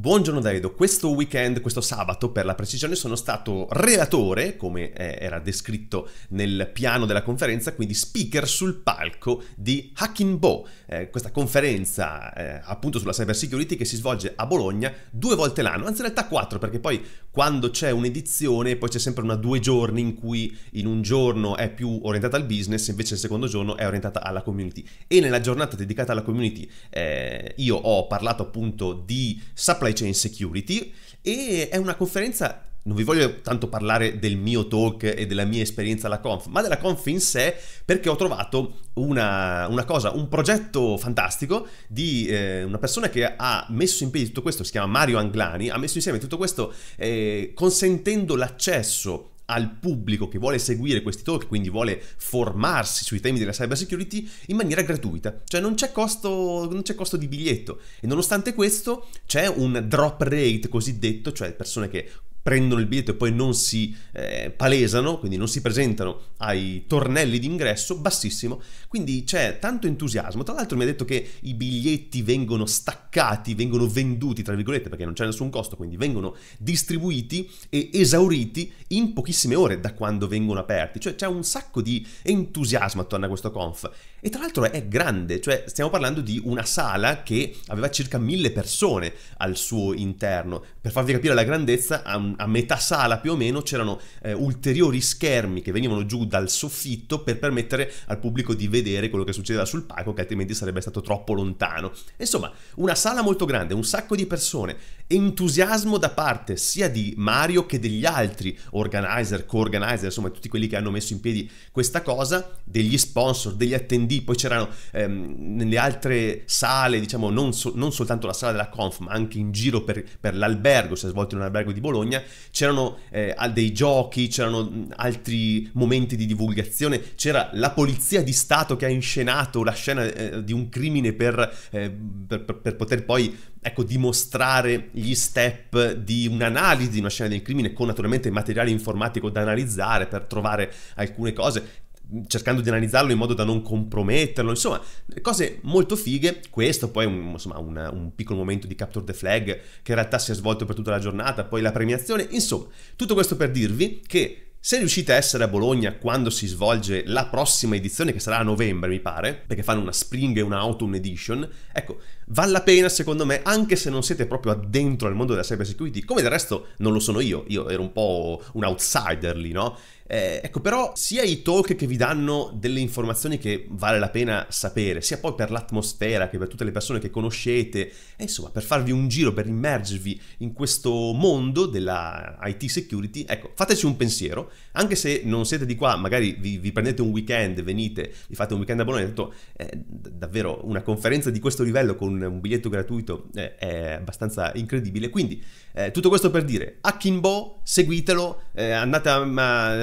Buongiorno Davido, questo weekend, questo sabato per la precisione sono stato relatore, come eh, era descritto nel piano della conferenza, quindi speaker sul palco di Hacking Bo, eh, questa conferenza eh, appunto sulla cyber security che si svolge a Bologna due volte l'anno, anzi in realtà quattro perché poi quando c'è un'edizione poi c'è sempre una due giorni in cui in un giorno è più orientata al business, invece il secondo giorno è orientata alla community e nella giornata dedicata alla community eh, io ho parlato appunto di supply supply chain security e è una conferenza non vi voglio tanto parlare del mio talk e della mia esperienza alla Conf, ma della Conf in sé perché ho trovato una, una cosa, un progetto fantastico di eh, una persona che ha messo in piedi tutto questo, si chiama Mario Anglani, ha messo insieme tutto questo eh, consentendo l'accesso al pubblico che vuole seguire questi talk, quindi vuole formarsi sui temi della cyber security in maniera gratuita, cioè non c'è costo, non c'è costo di biglietto e nonostante questo c'è un drop rate cosiddetto, cioè persone che prendono il biglietto e poi non si eh, palesano, quindi non si presentano ai tornelli d'ingresso, bassissimo. Quindi c'è tanto entusiasmo. Tra l'altro mi ha detto che i biglietti vengono staccati, vengono venduti, tra virgolette, perché non c'è nessun costo, quindi vengono distribuiti e esauriti in pochissime ore da quando vengono aperti. Cioè c'è un sacco di entusiasmo attorno a questo conf e tra l'altro è grande, cioè stiamo parlando di una sala che aveva circa mille persone al suo interno. Per farvi capire la grandezza, a, a metà sala più o meno c'erano eh, ulteriori schermi che venivano giù dal soffitto per permettere al pubblico di vedere quello che succedeva sul palco, che altrimenti sarebbe stato troppo lontano. Insomma, una sala molto grande, un sacco di persone, entusiasmo da parte sia di Mario che degli altri organizer, co-organizer, insomma tutti quelli che hanno messo in piedi questa cosa, degli sponsor, degli attendenti D, poi c'erano ehm, nelle altre sale, diciamo non, so, non, soltanto la sala della Conf, ma anche in giro per, per l'albergo, si è svolto in un albergo di Bologna, c'erano eh, dei giochi, c'erano altri momenti di divulgazione, c'era la polizia di Stato che ha inscenato la scena eh, di un crimine per, eh, per, per poter poi ecco, dimostrare gli step di un'analisi di una scena del crimine con naturalmente materiale informatico da analizzare per trovare alcune cose cercando di analizzarlo in modo da non comprometterlo, insomma, cose molto fighe. Questo poi un, insomma, una, un piccolo momento di capture the flag che in realtà si è svolto per tutta la giornata, poi la premiazione, insomma, tutto questo per dirvi che se riuscite a essere a Bologna quando si svolge la prossima edizione, che sarà a novembre mi pare, perché fanno una spring e una autumn edition, ecco, vale la pena secondo me, anche se non siete proprio addentro al mondo della cyber security, come del resto non lo sono io, io ero un po' un outsider lì, no? Eh, ecco, però sia i talk che vi danno delle informazioni che vale la pena sapere, sia poi per l'atmosfera che per tutte le persone che conoscete, eh, insomma, per farvi un giro, per immergervi in questo mondo della IT security, ecco, fateci un pensiero, anche se non siete di qua, magari vi, vi prendete un weekend, venite, vi fate un weekend a Bologna, detto, eh, davvero una conferenza di questo livello con un, biglietto gratuito eh, è abbastanza incredibile. Quindi eh, tutto questo per dire, Akimbo, seguitelo, eh, andate a,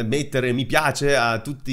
mettere mi piace a tutti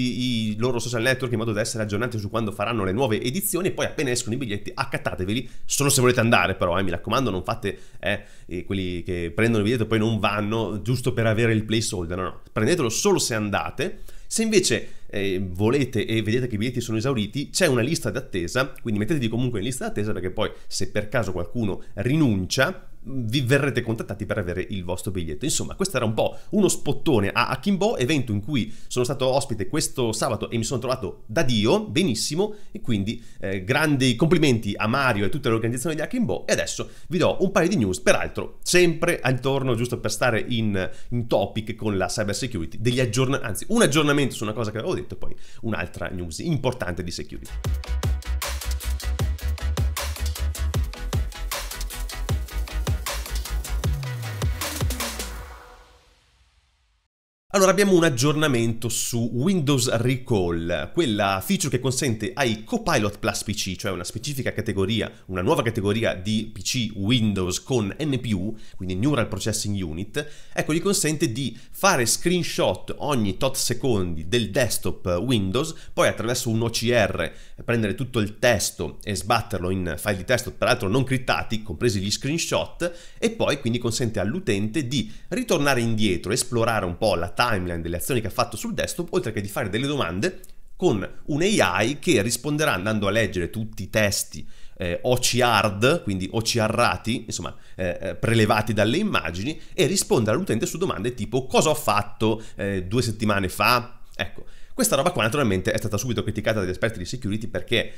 i loro social network in modo da essere aggiornati su quando faranno le nuove edizioni e poi appena escono i biglietti accattateveli, solo se volete andare però, eh, mi raccomando, non fate eh, quelli che prendono il biglietto e poi non vanno giusto per avere il placeholder, no, no, prendetelo solo se andate. Se invece eh, volete e vedete che i biglietti sono esauriti, c'è una lista d'attesa, quindi mettetevi comunque in lista d'attesa perché poi se per caso qualcuno rinuncia vi verrete contattati per avere il vostro biglietto. Insomma, questo era un po' uno spottone a Akimbo, evento in cui sono stato ospite questo sabato e mi sono trovato da Dio, benissimo, e quindi eh, grandi complimenti a Mario e tutta l'organizzazione di Akimbo e adesso vi do un paio di news, peraltro sempre attorno, giusto per stare in, in topic con la cyber security, degli aggiornamenti, anzi un aggiornamento su una cosa che avevo detto e poi un'altra news importante di security. Allora abbiamo un aggiornamento su Windows Recall, quella feature che consente ai Copilot Plus PC, cioè una specifica categoria, una nuova categoria di PC Windows con NPU, quindi Neural Processing Unit, ecco gli consente di fare screenshot ogni tot secondi del desktop Windows, poi attraverso un OCR prendere tutto il testo e sbatterlo in file di testo, peraltro non criptati, compresi gli screenshot, e poi quindi consente all'utente di ritornare indietro, esplorare un po' la tab timeline delle azioni che ha fatto sul desktop, oltre che di fare delle domande con un AI che risponderà andando a leggere tutti i testi eh, OCR, quindi OCRati, insomma, eh, eh, prelevati dalle immagini, e rispondere all'utente su domande tipo cosa ho fatto eh, due settimane fa. Ecco, questa roba qua naturalmente è stata subito criticata dagli esperti di security perché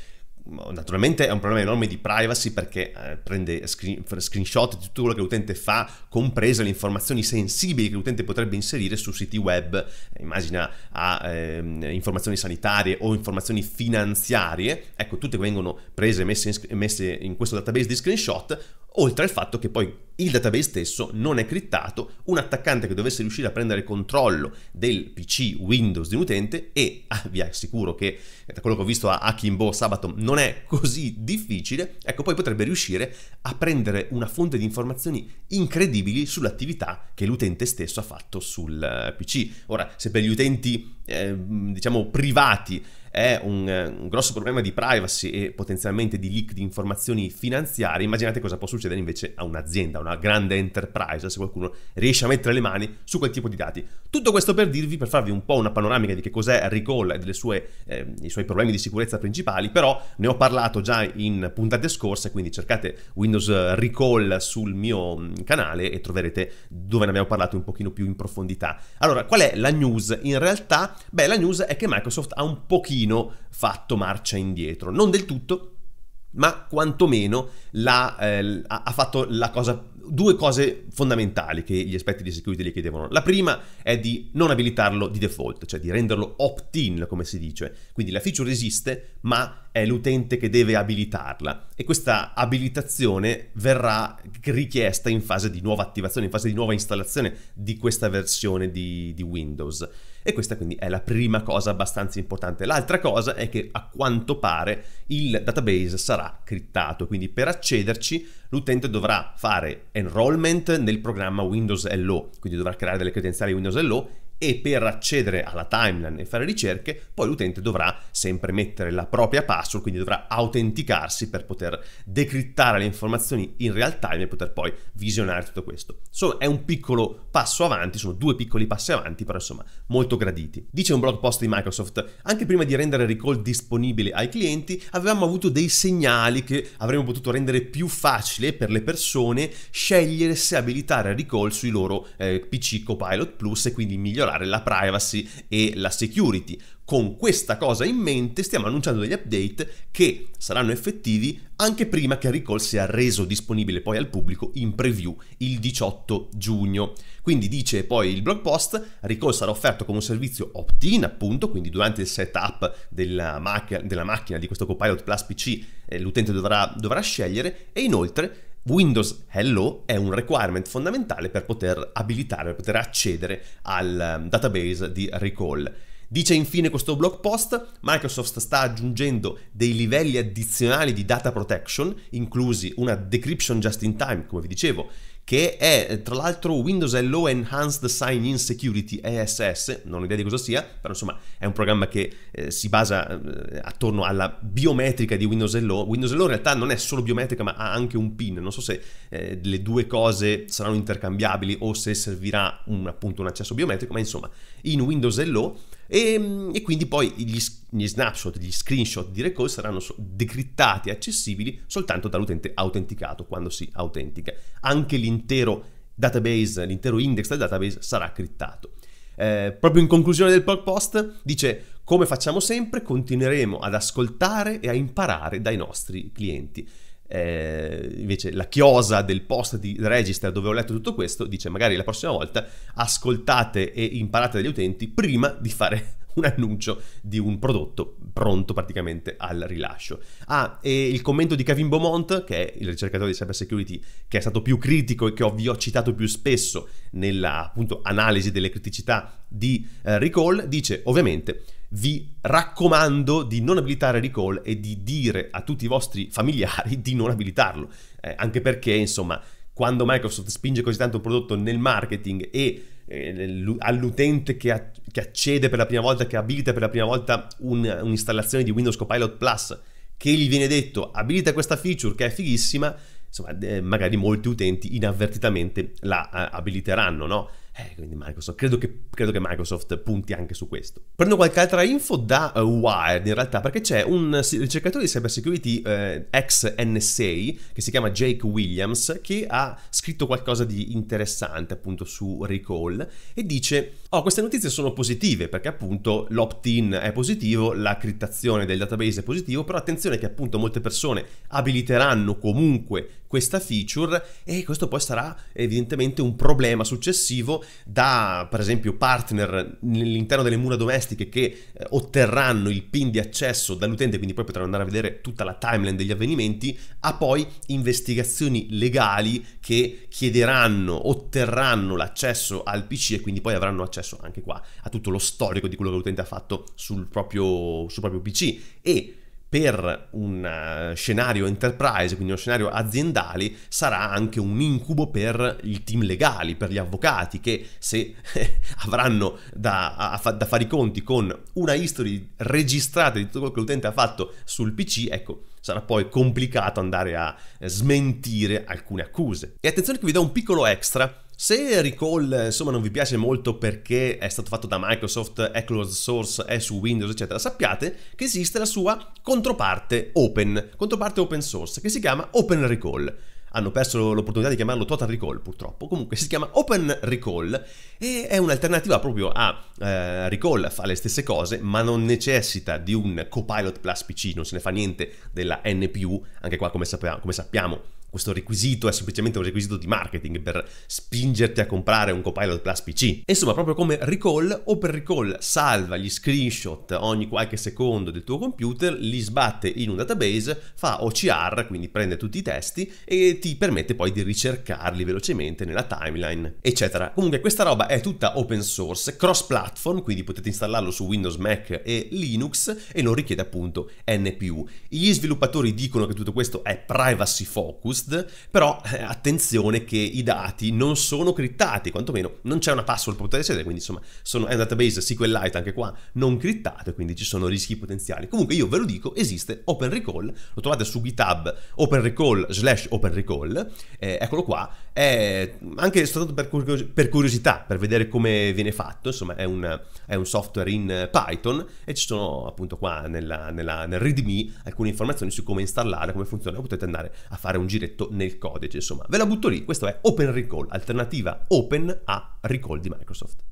Naturalmente è un problema enorme di privacy perché eh, prende screen, screenshot di tutto quello che l'utente fa, comprese le informazioni sensibili che l'utente potrebbe inserire su siti web, eh, immagina a eh, informazioni sanitarie o informazioni finanziarie, ecco tutte vengono prese e messe, messe in questo database di screenshot oltre al fatto che poi il database stesso non è criptato, un attaccante che dovesse riuscire a prendere controllo del PC Windows di un utente e ah, vi assicuro che eh, da quello che ho visto a Akimbo sabato non è così difficile, ecco poi potrebbe riuscire a prendere una fonte di informazioni incredibili sull'attività che l'utente stesso ha fatto sul eh, PC. Ora, se per gli utenti eh, diciamo privati è un, eh, un, grosso problema di privacy e potenzialmente di leak di informazioni finanziarie, immaginate cosa può succedere invece a un'azienda, a una grande enterprise, se qualcuno riesce a mettere le mani su quel tipo di dati. Tutto questo per dirvi, per farvi un po' una panoramica di che cos'è Recall e dei eh, suoi problemi di sicurezza principali, però ne ho parlato già in puntate scorse, quindi cercate Windows Recall sul mio mm, canale e troverete dove ne abbiamo parlato un pochino più in profondità. Allora, qual è la news? In realtà, beh, la news è che Microsoft ha un pochino pochino fatto marcia indietro, non del tutto, ma quantomeno la, eh, ha fatto cosa, due cose fondamentali che gli aspetti di security gli chiedevano. La prima è di non abilitarlo di default, cioè di renderlo opt-in, come si dice. Quindi la feature esiste, ma è l'utente che deve abilitarla e questa abilitazione verrà richiesta in fase di nuova attivazione, in fase di nuova installazione di questa versione di, di Windows. E questa quindi è la prima cosa abbastanza importante. L'altra cosa è che a quanto pare il database sarà criptato, quindi per accederci l'utente dovrà fare enrollment nel programma Windows Hello, quindi dovrà creare delle credenziali Windows Hello e per accedere alla timeline e fare ricerche poi l'utente dovrà sempre mettere la propria password, quindi dovrà autenticarsi per poter decrittare le informazioni in real time e poter poi visionare tutto questo. Insomma, è un piccolo passo avanti, sono due piccoli passi avanti, però insomma molto graditi. Dice un blog post di Microsoft, anche prima di rendere Recall disponibile ai clienti avevamo avuto dei segnali che avremmo potuto rendere più facile per le persone scegliere se abilitare Recall sui loro eh, PC Copilot Plus e quindi migliorare migliorare la privacy e la security. Con questa cosa in mente stiamo annunciando degli update che saranno effettivi anche prima che Recall sia reso disponibile poi al pubblico in preview il 18 giugno. Quindi dice poi il blog post, Recall sarà offerto come un servizio opt-in appunto, quindi durante il setup della, mac- della macchina di questo Copilot Plus PC eh, l'utente dovrà, dovrà scegliere e inoltre Windows Hello è un requirement fondamentale per poter abilitare, per poter accedere al ehm, database di recall. Dice infine questo blog post, Microsoft sta aggiungendo dei livelli addizionali di data protection, inclusi una decryption just in time, come vi dicevo, che è tra l'altro Windows Hello Enhanced Sign-in Security ESS, non ho idea di cosa sia, però insomma è un programma che eh, si basa eh, attorno alla biometrica di Windows Hello. Windows Hello in realtà non è solo biometrica ma ha anche un PIN, non so se eh, le due cose saranno intercambiabili o se servirà un, appunto un accesso biometrico, ma insomma in Windows Hello e, ehm, e quindi poi gli, gli, snapshot, gli screenshot di recall saranno decrittati e accessibili soltanto dall'utente autenticato quando si autentica. Anche l'intero database, l'intero index del database sarà criptato. Eh, proprio in conclusione del blog post dice come facciamo sempre continueremo ad ascoltare e a imparare dai nostri clienti. Eh, invece la chiosa del post di register dove ho letto tutto questo dice magari la prossima volta ascoltate e imparate dagli utenti prima di fare un annuncio di un prodotto pronto praticamente al rilascio. Ah, e il commento di Kevin Beaumont, che è il ricercatore di cybersecurity che è stato più critico e che vi ho citato più spesso nella appunto analisi delle criticità di eh, Recall, dice ovviamente vi raccomando di non abilitare Recall e di dire a tutti i vostri familiari di non abilitarlo, eh, anche perché insomma quando Microsoft spinge così tanto un prodotto nel marketing e eh, all'utente che, a- che, accede per la prima volta, che abilita per la prima volta un- un'installazione di Windows Copilot Plus, che gli viene detto abilita questa feature che è fighissima, insomma eh, magari molti utenti inavvertitamente la eh, abiliteranno, no? Eh, quindi Microsoft, credo che, credo che, Microsoft punti anche su questo. Prendo qualche altra info da uh, Wired in realtà, perché c'è un ricercatore di cybersecurity eh, ex NSA che si chiama Jake Williams che ha scritto qualcosa di interessante appunto su Recall e dice Oh, queste notizie sono positive perché appunto l'opt-in è positivo, la criptazione del database è positivo, però attenzione che appunto molte persone abiliteranno comunque questa feature e questo poi sarà evidentemente un problema successivo da per esempio partner all'interno delle mura domestiche che eh, otterranno il pin di accesso dall'utente, quindi poi potranno andare a vedere tutta la timeline degli avvenimenti, a poi investigazioni legali che chiederanno, otterranno l'accesso al PC e quindi poi avranno accesso accesso anche qua a tutto lo storico di quello che l'utente ha fatto sul proprio, sul proprio PC e per un eh, scenario enterprise, quindi uno scenario aziendale, sarà anche un incubo per i team legali, per gli avvocati che se avranno da, a, da, fare i conti con una history registrata di tutto quello che l'utente ha fatto sul PC, ecco, sarà poi complicato andare a smentire alcune accuse. E attenzione che vi do un piccolo extra se Recall insomma non vi piace molto perché è stato fatto da Microsoft, è closed source, è su Windows eccetera, sappiate che esiste la sua controparte open, controparte open source che si chiama Open Recall hanno perso l'opportunità di chiamarlo Total Recall purtroppo, comunque si chiama Open Recall e è un'alternativa proprio a eh, Recall, fa le stesse cose ma non necessita di un Copilot Plus PC, non se ne fa niente della NPU, anche qua come, sappiamo, come sappiamo questo requisito è semplicemente un requisito di marketing per spingerti a comprare un Copilot Plus PC. Insomma, proprio come Recall, Open Recall salva gli screenshot ogni qualche secondo del tuo computer, li sbatte in un database, fa OCR, quindi prende tutti i testi e ti permette poi di ricercarli velocemente nella timeline, eccetera. Comunque questa roba è tutta open source, cross platform, quindi potete installarlo su Windows, Mac e Linux e non richiede appunto NPU. Gli sviluppatori dicono che tutto questo è privacy focused host, però eh, attenzione che i dati non sono criptati, quantomeno non c'è una password per poter accedere, quindi insomma sono, è un database SQLite anche qua non criptato, quindi ci sono rischi potenziali. Comunque io ve lo dico, esiste OpenRecall, lo trovate su GitHub OpenRecall slash OpenRecall, eh, eccolo qua, è anche stato per, curios- per curiosità, per vedere come viene fatto, insomma è un, è un software in Python e ci sono appunto qua nella, nella, nel readme alcune informazioni su come installare, come funziona, potete andare a fare un giro diretto nel codice, insomma. Ve la butto lì, questo è Open Recall, alternativa open a Recall di Microsoft.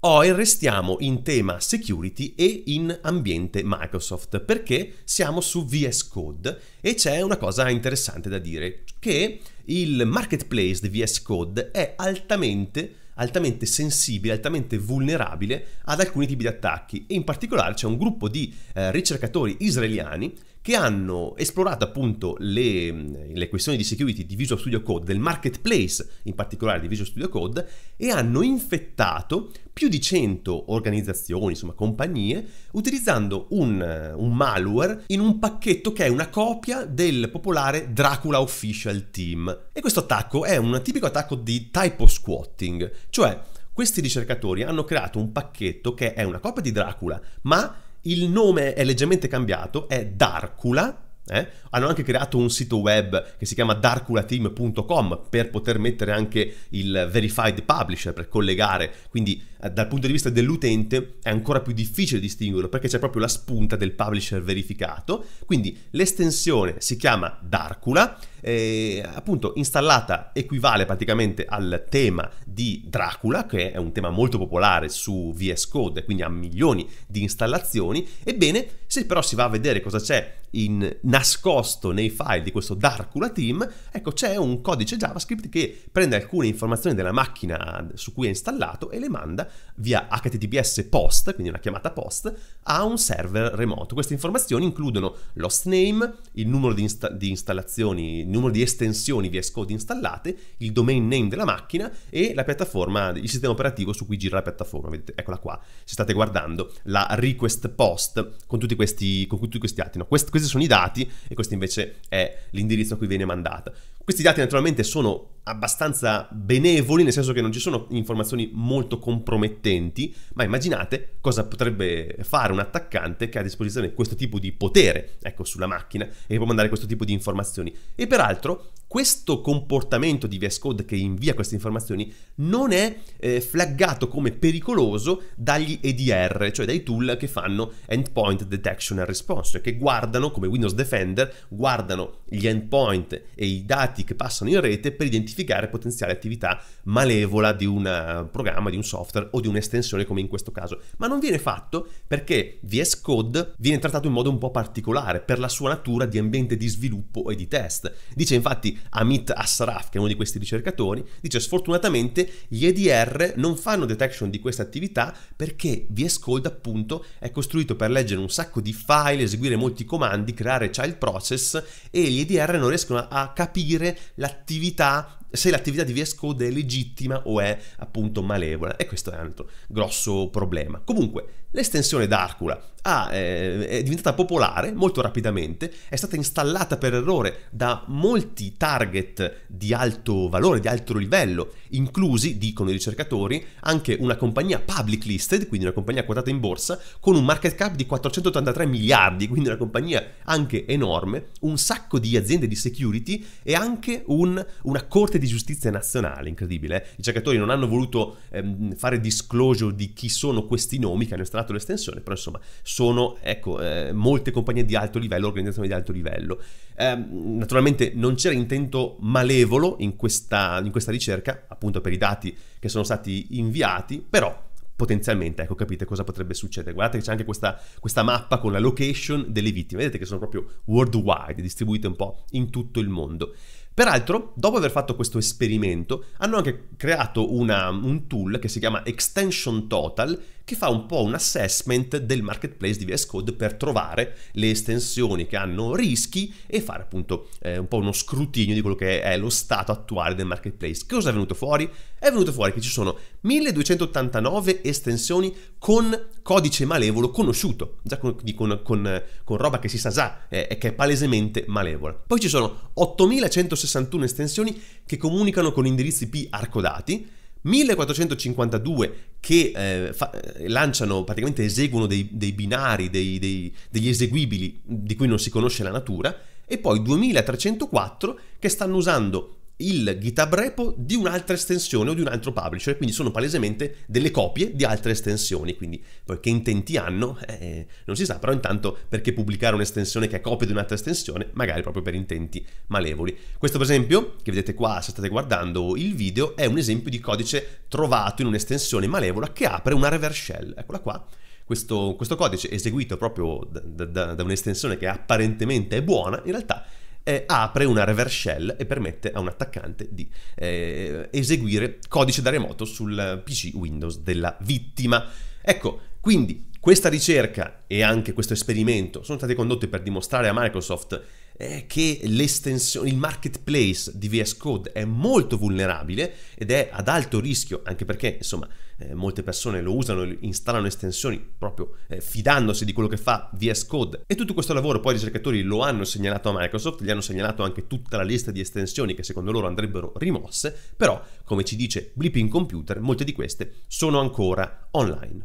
Poi restiamo in tema security e in ambiente Microsoft perché siamo su VS Code e c'è una cosa interessante da dire che il marketplace di VS Code è altamente, altamente sensibile, altamente vulnerabile ad alcuni tipi di attacchi e in particolare c'è un gruppo di eh, ricercatori israeliani che hanno esplorato appunto le, le, questioni di security di Visual Studio Code, del marketplace in particolare di Visual Studio Code, e hanno infettato più di 100 organizzazioni, insomma compagnie, utilizzando un, un malware in un pacchetto che è una copia del popolare Dracula Official Team. E questo attacco è un tipico attacco di typo squatting, cioè questi ricercatori hanno creato un pacchetto che è una copia di Dracula, ma il nome è leggermente cambiato, è Darkula eh? Hanno anche creato un sito web che si chiama darkulateam.com per poter mettere anche il verified publisher per collegare, quindi eh, dal punto di vista dell'utente è ancora più difficile distinguerlo perché c'è proprio la spunta del publisher verificato, quindi l'estensione si chiama Darkula, eh, appunto installata equivale praticamente al tema di Dracula che è un tema molto popolare su VS Code, quindi ha milioni di installazioni, ebbene se però si va a vedere cosa c'è in nascosto nei file di questo Darkula Team, ecco c'è un codice JavaScript che prende alcune informazioni della macchina su cui è installato e le manda via HTTPS post, quindi una chiamata post, a un server remoto. Queste informazioni includono l'host name, il numero di, insta- di installazioni, il numero di estensioni VS Code installate, il domain name della macchina e la piattaforma, il sistema operativo su cui gira la piattaforma. Vedete, eccola qua, se state guardando la request post con tutti questi, con tutti questi atti. No, questi, questi sono i dati e questo invece è l'indirizzo a cui viene mandata. Questi dati naturalmente sono abbastanza benevoli, nel senso che non ci sono informazioni molto compromettenti, ma immaginate cosa potrebbe fare un attaccante che ha a disposizione questo tipo di potere, ecco, sulla macchina e può mandare questo tipo di informazioni. E peraltro, questo comportamento di VS Code che invia queste informazioni non è eh, flaggato come pericoloso dagli EDR, cioè dai tool che fanno Endpoint Detection and Response, cioè che guardano, come Windows Defender, guardano gli endpoint e i dati che passano in rete per identificare identificare potenziale attività malevola di un eh, programma, di un software o di un'estensione come in questo caso. Ma non viene fatto perché VS Code viene trattato in modo un po' particolare per la sua natura di ambiente di sviluppo e di test. Dice infatti Amit Asraf, che è uno di questi ricercatori, dice sfortunatamente gli EDR non fanno detection di questa attività perché VS Code appunto è costruito per leggere un sacco di file, eseguire molti comandi, creare child process e gli EDR non riescono a capire l'attività se l'attività di VS Code è legittima o è appunto malevola e questo è un altro grosso problema. Comunque, l'estensione Darkula ah, è diventata popolare molto rapidamente, è stata installata per errore da molti target di alto valore, di alto livello, inclusi, dicono i ricercatori, anche una compagnia public listed, quindi una compagnia quotata in borsa, con un market cap di 483 miliardi, quindi una compagnia anche enorme, un sacco di aziende di security e anche un, una corte di giustizia nazionale, incredibile. Eh? I ricercatori non hanno voluto ehm, fare disclosure di chi sono questi nomi che hanno installato l'estensione, però insomma sono ecco, eh, molte compagnie di alto livello, organizzazioni di alto livello. Eh, naturalmente non c'era intento malevolo in questa, in questa, ricerca, appunto per i dati che sono stati inviati, però potenzialmente ecco, capite cosa potrebbe succedere. Guardate che c'è anche questa, questa mappa con la location delle vittime, vedete che sono proprio worldwide, distribuite un po' in tutto il mondo. Peraltro, dopo aver fatto questo esperimento, hanno anche creato una, un tool che si chiama Extension Total, che fa un po' un assessment del marketplace di VS Code per trovare le estensioni che hanno rischi e fare appunto eh, un po' uno scrutinio di quello che è lo stato attuale del marketplace. Che cosa è venuto fuori? È venuto fuori che ci sono 1289 estensioni con codice malevolo conosciuto, già con, con, con, con roba che si sa già eh, e eh, che è palesemente malevola. Poi ci sono 8161 estensioni che comunicano con indirizzi IP arcodati, 1452 che eh, fa, eh, lanciano, praticamente eseguono dei, dei binari, dei, dei, degli eseguibili di cui non si conosce la natura, e poi 2304 che stanno usando il GitHub repo di un'altra estensione o di un altro publisher, quindi sono palesemente delle copie di altre estensioni, quindi poi che intenti hanno eh, non si sa, però intanto perché pubblicare un'estensione che è copia di un'altra estensione, magari proprio per intenti malevoli. Questo per esempio, che vedete qua se state guardando il video, è un esempio di codice trovato in un'estensione malevola che apre una reverse shell, eccola qua, questo, questo, codice eseguito proprio da, da, da un'estensione che apparentemente è buona, in realtà eh, apre una reverse shell e permette a un attaccante di eh, eseguire codice da remoto sul PC Windows della vittima. Ecco, quindi questa ricerca e anche questo esperimento sono stati condotti per dimostrare a Microsoft è eh, che l'estensione, il marketplace di VS Code è molto vulnerabile ed è ad alto rischio, anche perché insomma eh, molte persone lo usano, installano estensioni proprio eh, fidandosi di quello che fa VS Code e tutto questo lavoro poi i ricercatori lo hanno segnalato a Microsoft, gli hanno segnalato anche tutta la lista di estensioni che secondo loro andrebbero rimosse, però come ci dice Blipping Computer molte di queste sono ancora online.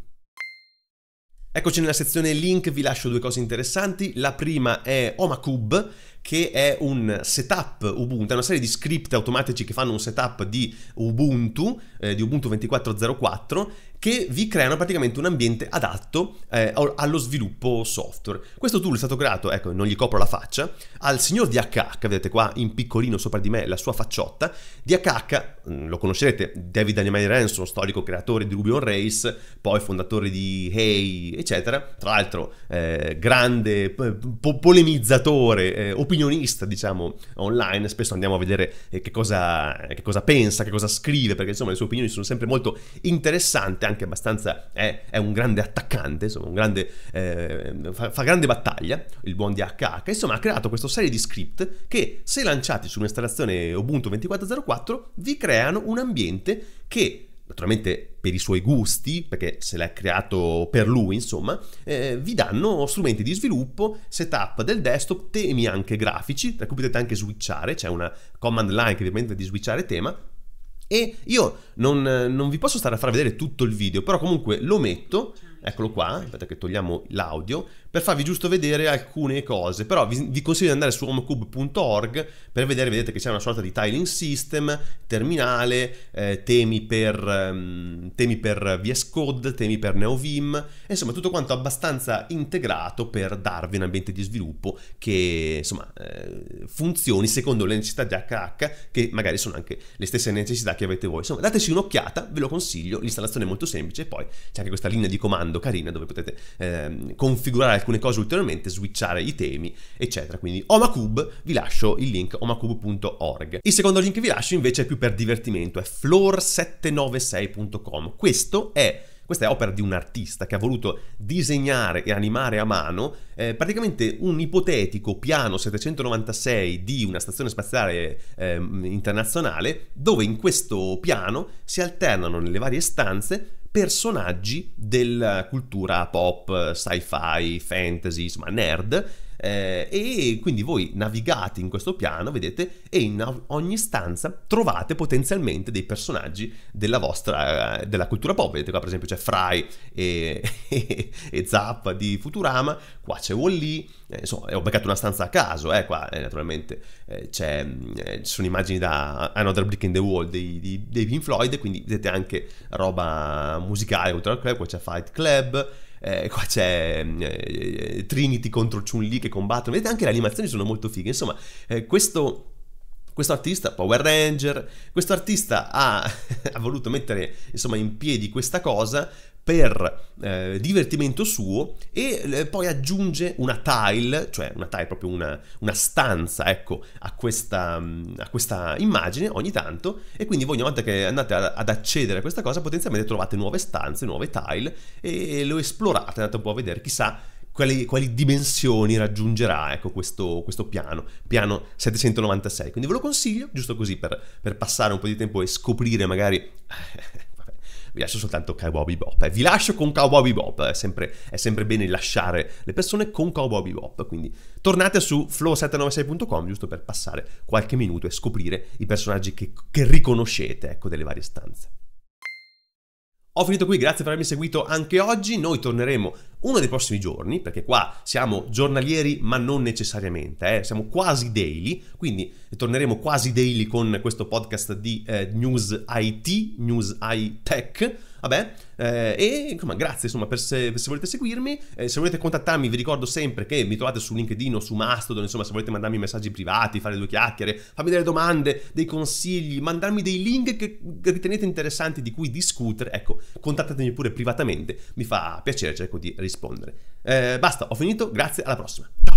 Eccoci nella sezione link, vi lascio due cose interessanti. La prima è OmaCube, che è un setup Ubuntu, è una serie di script automatici che fanno un setup di Ubuntu, eh, di Ubuntu 24.04 che vi creano praticamente un ambiente adatto eh, allo sviluppo software. Questo tool è stato creato, ecco, non gli copro la faccia, al signor DHH, vedete qua in piccolino sopra di me la sua facciotta. DHH, mm, lo conoscerete, David Daniel Ransom, storico creatore di Ruby on Rails, poi fondatore di Hey, eccetera. Tra l'altro, eh, grande eh, po- polemizzatore, eh, opinionista, diciamo, online. Spesso andiamo a vedere eh, che cosa, che cosa pensa, che cosa scrive, perché insomma le sue opinioni sono sempre molto interessanti anche abbastanza, è, è un grande attaccante, insomma, un grande, eh, fa, fa, grande battaglia, il buon DHH, insomma ha creato questa serie di script che se lanciati su un'installazione Ubuntu 24.04 vi creano un ambiente che naturalmente per i suoi gusti, perché se l'ha creato per lui, insomma, eh, vi danno strumenti di sviluppo, setup del desktop, temi anche grafici, tra cui potete anche switchare, c'è una command line che vi permette di switchare tema, e io non, non, vi posso stare a far vedere tutto il video, però comunque lo metto, eccolo qua, aspetta che togliamo l'audio, per farvi giusto vedere alcune cose, però vi, vi consiglio di andare su homecube.org per vedere, vedete che c'è una sorta di tiling system, terminale, eh, temi, per, um, temi per VS Code, temi per NeoVim, insomma tutto quanto abbastanza integrato per darvi un ambiente di sviluppo che insomma eh, funzioni secondo le necessità di HH che magari sono anche le stesse necessità che avete voi. Insomma dateci un'occhiata, ve lo consiglio, l'installazione è molto semplice e poi c'è anche questa linea di comando carina dove potete eh, configurare alcune cose ulteriormente, switchare i temi, eccetera. Quindi OmaCube, vi lascio il link omacube.org. Il secondo link che vi lascio invece è più per divertimento, è floor796.com. Questo è questa è opera di un artista che ha voluto disegnare e animare a mano eh, praticamente un ipotetico piano 796 di una stazione spaziale eh, internazionale dove in questo piano si alternano nelle varie stanze personaggi della cultura pop, sci-fi, fantasy, insomma nerd eh, e quindi voi navigate in questo piano, vedete, e in ogni stanza trovate potenzialmente dei personaggi della vostra, della cultura pop, vedete qua per esempio c'è Fry e, e, e Zappa di Futurama, qua c'è Wally, eh, insomma eh, ho beccato una stanza a caso, eh, qua eh, naturalmente eh, eh ci sono immagini da Another Brick in the Wall dei, dei, dei Pink Floyd, quindi vedete anche roba musicale, cultura club, qua c'è Fight Club, eh, qua c'è mm, eh, eh, Trinity contro Chun-Li che combattono, vedete anche le animazioni sono molto fighe, insomma eh, questo... Questo artista, Power Ranger, questo artista ha, ha voluto mettere insomma, in piedi questa cosa per eh, divertimento suo e eh, poi aggiunge una tile, cioè una tile proprio una, una stanza, ecco, a questa, mm, a questa, immagine ogni tanto e quindi voi ogni volta che andate a, ad accedere a questa cosa potenzialmente trovate nuove stanze, nuove tile e, e lo esplorate, andate un po' a vedere, chissà quali, quali, dimensioni raggiungerà ecco, questo, questo, piano, piano 796. Quindi ve lo consiglio, giusto così per, per passare un po' di tempo e scoprire magari vi lascio soltanto Cowboy Bebop. Eh. Vi lascio con Cowboy Bebop, è eh, sempre, è sempre bene lasciare le persone con Cowboy Bebop, quindi tornate su flow796.com giusto per passare qualche minuto e scoprire i personaggi che, che riconoscete, ecco, delle varie stanze. Ho finito qui, grazie per avermi seguito anche oggi, noi torneremo uno dei prossimi giorni, perché qua siamo giornalieri ma non necessariamente, eh? siamo quasi daily, quindi torneremo quasi daily con questo podcast di eh, News IT, News High Tech Vabbè, eh, e insomma, grazie insomma, per se, se volete seguirmi. Eh, se volete contattarmi, vi ricordo sempre che mi trovate su LinkedIn o su Mastodon. Insomma, se volete mandarmi messaggi privati, fare due chiacchiere, farmi delle domande, dei consigli, mandarmi dei link che ritenete interessanti di cui discutere, ecco, contattatemi pure privatamente. Mi fa piacere, cerco di rispondere. Eh, basta, ho finito. Grazie, alla prossima.